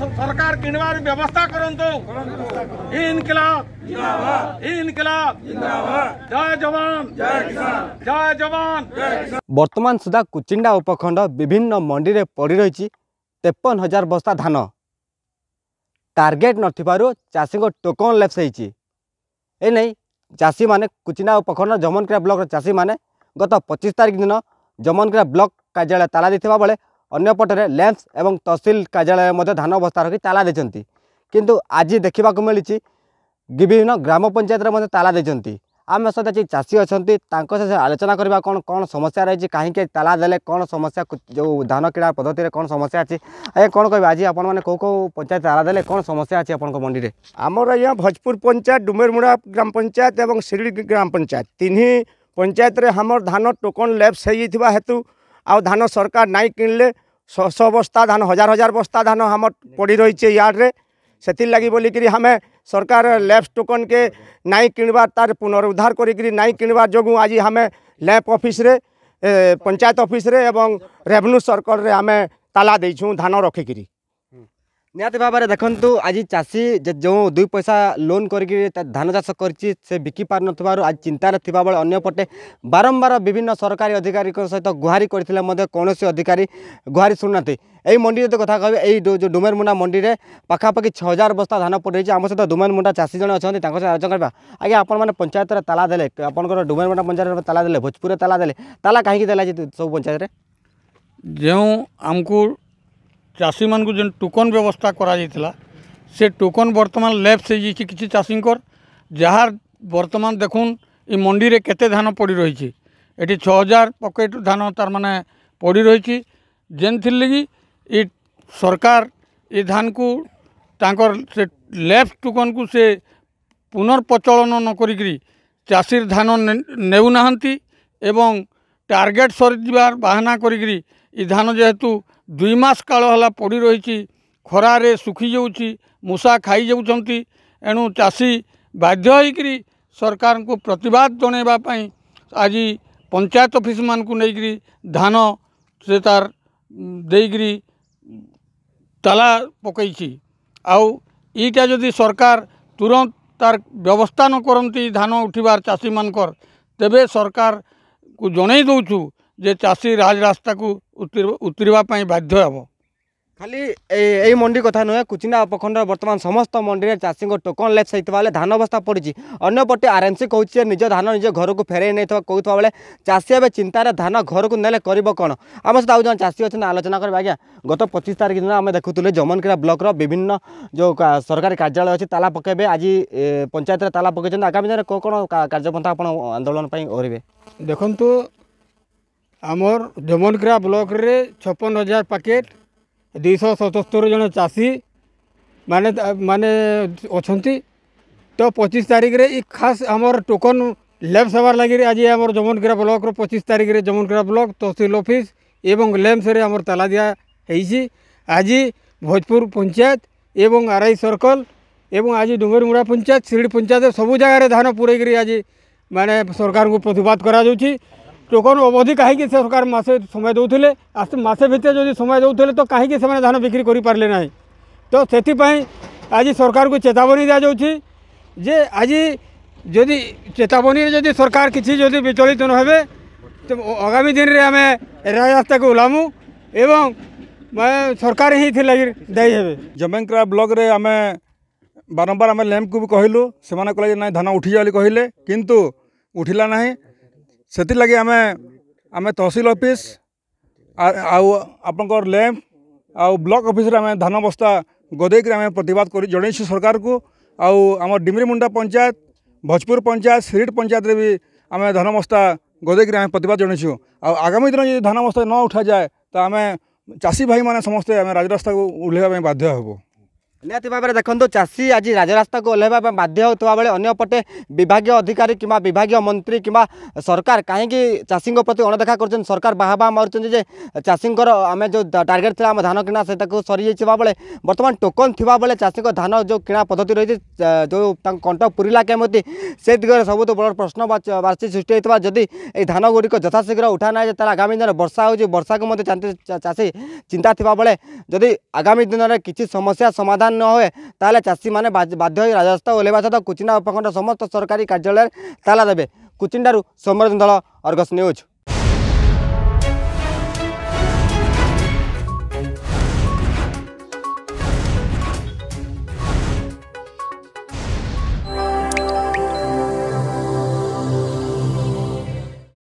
सरकार किणवार व्यवस्था करूँ तो। तो। इनकलाब इनकलाब जय जवान जय जवान बर्तमान सुधा कुचिंडा उपखंड विभिन्न मंडी में पड़ रही तेपन हजार बस्ता धान टार्गेट नाषी को टोकन ए होने चाषी मैंने कुचिंडा उपखंड जमनक्रिया ब्लक चाषी मैंने गत पचिश तारिख दिन जमनक्रिया ब्लक कार्यालय ताला देवा बेले अंपटे लेंस और तहसिल कार्यालय धान अवस्था रखी ताला देते कि आज देखा मिली विभिन्न ग्राम पंचायत में ताला देते आम सहित जी चाषी अच्छा से आलोचना करने कौन कौन समस्या रही कहीं ताला दे कौन समस्या जो धान कि पद्धति कौन समस्या अच्छी आज कौन कह आज आप कौ कौ पंचायत ताला दे कौन समस्या अच्छी आप मंडी में आमर आज्ञा भोजपुर पंचायत डुमेरमुड़ा ग्राम पंचायत और शिड़ी ग्राम पंचायत तीन ही पंचायत में आम धान टोकन लैब्स होता हेतु आ धान सरकार नाई किणले ଶହ ଶହ ବସ୍ତା ଧାନ ହଜାର ହଜାର ବସ୍ତା ଧାନ ଆମର ପଡ଼ି ରହିଛେ ଇଆଡ଼ରେ ସେଥିର୍ ଲାଗି ବୋଲିକିରି ଆମେ ସରକାର ଲ୍ୟାବ୍ସ ଟୋକନ୍କେ ନାଇଁ କିଣିବାର୍ ତାର ପୁନରୁଦ୍ଧାର କରିକିରି ନାଇଁ କିଣିବାର୍ ଯୋଗୁଁ ଆଜି ଆମେ ଲ୍ୟାବ୍ ଅଫିସ୍ରେ ପଞ୍ଚାୟତ ଅଫିସ୍ରେ ଏବଂ ରେଭେନ୍ୟୁ ସର୍କଲ୍ରେ ଆମେ ତାଲା ଦେଇଛୁଁ ଧାନ ରଖିକିରି ନିହାତି ଭାବରେ ଦେଖନ୍ତୁ ଆଜି ଚାଷୀ ଯେଉଁ ଦୁଇ ପଇସା ଲୋନ୍ କରିକି ଧାନ ଚାଷ କରିଛି ସେ ବିକି ପାରୁନଥିବାରୁ ଆଜି ଚିନ୍ତାରେ ଥିବାବେଳେ ଅନ୍ୟପଟେ ବାରମ୍ବାର ବିଭିନ୍ନ ସରକାରୀ ଅଧିକାରୀଙ୍କ ସହିତ ଗୁହାରି କରିଥିଲେ ମଧ୍ୟ କୌଣସି ଅଧିକାରୀ ଗୁହାରି ଶୁଣୁନାହାନ୍ତି ଏହି ମଣ୍ଡି ଯଦି କଥା କହିବେ ଏଇ ଯେଉଁ ଡୁମେରମୁଣ୍ଡା ମଣ୍ଡିରେ ପାଖାପାଖି ଛଅ ହଜାର ବସ୍ତା ଧାନ ପଡ଼ିଯାଇଛି ଆମ ସହିତ ଡୁମେରମୁଣ୍ଡା ଚାଷୀ ଜଣେ ଅଛନ୍ତି ତାଙ୍କ ସହିତ ଆଲୋଚନା କରିବା ଆଜ୍ଞା ଆପଣମାନେ ପଞ୍ଚାୟତରେ ତାଲା ଦେଲେ ଆପଣଙ୍କର ଡୁମେରମୁଣ୍ଡା ପଞ୍ଚାୟତରେ ତାଲା ଦେଲେ ଭୋଜପୁରରେ ତାଲା ଦେଲେ ତାଲା କାହିଁକି ଦେଲା ସବୁ ପଞ୍ଚାୟତରେ ଯେଉଁ ଆମକୁ ଚାଷୀମାନଙ୍କୁ ଯେନ୍ ଟୋକନ୍ ବ୍ୟବସ୍ଥା କରାଯାଇଥିଲା ସେ ଟୋକନ୍ ବର୍ତ୍ତମାନ ଲେପ୍ସ ହେଇଯାଇଛି କିଛି ଚାଷୀଙ୍କର ଯାହା ବର୍ତ୍ତମାନ ଦେଖୁନ୍ ଏ ମଣ୍ଡିରେ କେତେ ଧାନ ପଡ଼ି ରହିଛି ଏଠି ଛଅ ହଜାର ପକେଟ୍ ଧାନ ତାରମାନେ ପଡ଼ି ରହିଛି ଯେନ୍ଥିର୍ ଲାଗି ଇ ସରକାର ଏ ଧାନକୁ ତାଙ୍କର ସେ ଲେପ୍ସ ଟୋକନ୍କୁ ସେ ପୁନର୍ପ୍ରଚଳନ ନ କରିକିରି ଚାଷୀର ଧାନ ନେଉନାହାନ୍ତି ଏବଂ ଟାର୍ଗେଟ୍ ସରିଯିବାର ବାହାନା କରିକିରି ଏ ଧାନ ଯେହେତୁ ଦୁଇ ମାସ କାଳ ହେଲା ପଡ଼ି ରହିଛି ଖରାରେ ଶୁଖିଯାଉଛି ମୂଷା ଖାଇଯାଉଛନ୍ତି ଏଣୁ ଚାଷୀ ବାଧ୍ୟ ହୋଇକରି ସରକାରଙ୍କୁ ପ୍ରତିବାଦ ଜଣାଇବା ପାଇଁ ଆଜି ପଞ୍ଚାୟତ ଅଫିସମାନଙ୍କୁ ନେଇକରି ଧାନ ସେ ତାର ଦେଇକରି ତାଲା ପକାଇଛି ଆଉ ଇଟା ଯଦି ସରକାର ତୁରନ୍ତ ତାର ବ୍ୟବସ୍ଥା ନ କରନ୍ତି ଧାନ ଉଠିବାର ଚାଷୀମାନଙ୍କର ତେବେ ସରକାରକୁ ଜଣାଇ ଦେଉଛୁ ଯେ ଚାଷୀ ରାଜରାସ୍ତାକୁ ଉତରିବା ପାଇଁ ବାଧ୍ୟ ହେବ ଖାଲି ଏଇ ମଣ୍ଡି କଥା ନୁହେଁ କୁଚିଣ୍ଡା ଉପଖଣ୍ଡର ବର୍ତ୍ତମାନ ସମସ୍ତ ମଣ୍ଡିରେ ଚାଷୀଙ୍କ ଟୋକନ୍ ଲେପ୍ସ ହେଇଥିବା ବେଳେ ଧାନ ଅବସ୍ଥା ପଡ଼ିଛି ଅନ୍ୟପଟେ ଆର୍ଏମ୍ସି କହୁଛି ଯେ ନିଜ ଧାନ ନିଜ ଘରକୁ ଫେରାଇ ନେଇଥିବା କହୁଥିବା ବେଳେ ଚାଷୀ ଏବେ ଚିନ୍ତାରେ ଧାନ ଘରକୁ ନେଲେ କରିବ କ'ଣ ଆମ ସହିତ ଆଉ ଜଣେ ଚାଷୀ ଅଛନ୍ତି ଆଲୋଚନା କରିବେ ଆଜ୍ଞା ଗତ ପଚିଶ ତାରିଖ ଦିନ ଆମେ ଦେଖୁଥିଲେ ଯମନକିରା ବ୍ଲକର ବିଭିନ୍ନ ଯେଉଁ ସରକାରୀ କାର୍ଯ୍ୟାଳୟ ଅଛି ତାଲା ପକାଇବେ ଆଜି ପଞ୍ଚାୟତରେ ତାଲା ପକାଇଛନ୍ତି ଆଗାମୀ ଦିନରେ କ'ଣ କ'ଣ କାର୍ଯ୍ୟପନ୍ଥା ଆପଣ ଆନ୍ଦୋଳନ ପାଇଁ କରିବେ ଦେଖନ୍ତୁ आमर धमनक्रा ब्लक छपन हजार पैकेट दुश सतस्तर जन चाषी मान मान अच्छा तो पचिश तारीख रे खास आमर टोकन लैम्स हमार लगे आज आम जमनक्रा ब्लक पचिश तारीख में जमनक्रा ब्लक तहसिल अफिस् लैम्स आम दिखाई आज भोजपुर पंचायत एवं आर आई सर्कल एवं आज डुंगरमुड़ा पंचायत सीढ़ी पंचायत सब जगह धान पुरे आज मैंने सरकार को प्रतिवाद कर टोकन अवधि कहीं सरकार मसे समय दे मसे भितर जो समय दूसरे तो कहीं धान बिक्री करें तो से आज सरकार को चेतावनी दि जाऊँगी जे आज जदि चेतावनी जब सरकार किसी विचलित न तो आगामी दिन में आम रास्ता को ओलामु एवं सरकार ही लगे दायी हे जमेक्रा ब्लक आम बारंबार आम लैंप को भी कहलुँ से ना धान उठी जाए कहले कि उठिला नहीं से लगे आम आम तहसिल अफिस् आपंकर लैंप आउ ब्लक अफिश्रे धान बस्ता गदेक आम प्रतिवाद जनई सरकार को आम डिमरीमुंडा पंचायत भोजपुर पंचायत सिरीट पंचायत भी आम धान बस्ता गदेक आम प्रतिवाद जनईं आगामी दिन जब धान बस्ता न उठा जाए तो आम चाषी भाई मैंने समस्ते आम राजस्ता को ओह्लैवाई बाध्य हेबू निति भाव में देखो चाषी आज राजस्ता को ओह्लैवाप बाध्य होता बेले अंपटे विभाग अधिकारी कि विभाग मंत्री कि सरकार कहीं चाषी प्रति अणदेखा कर सरकार बाहा बाह मारे चाषी आम जो टार्गेट थी आम धान कि से सरी जाए बर्तमान टोकन थी बेले चाषी का धान जो कि पद्धति रही जो कंट पुरला कमी से दिग्वे सब बड़ प्रश्न बासी सृष्टि होता जदि ये धान गुड़िक यथाशीघ्र उठा ना तर आगामी दिन में बर्षा हो बर्षा को चाषी चिंता थी बेले जदि आगामी दिन में किसी समस्या समाधान ସମାଧାନ ନ ହୁଏ ତାହେଲେ ଚାଷୀମାନେ ବାଧ୍ୟ ହୋଇ ରାଜରାସ୍ତା ଓହ୍ଲାଇବା ସହିତ କୁଚିଣ୍ଡା ଉପଖଣ୍ଡ ସମସ୍ତ ସରକାରୀ କାର୍ଯ୍ୟାଳୟରେ ତାଲା ଦେବେ କୁଚିଣ୍ଡାରୁ ସୋମରଞ୍ଜ ଧଳ ଅର୍ଗସ ନ୍ୟୁଜ୍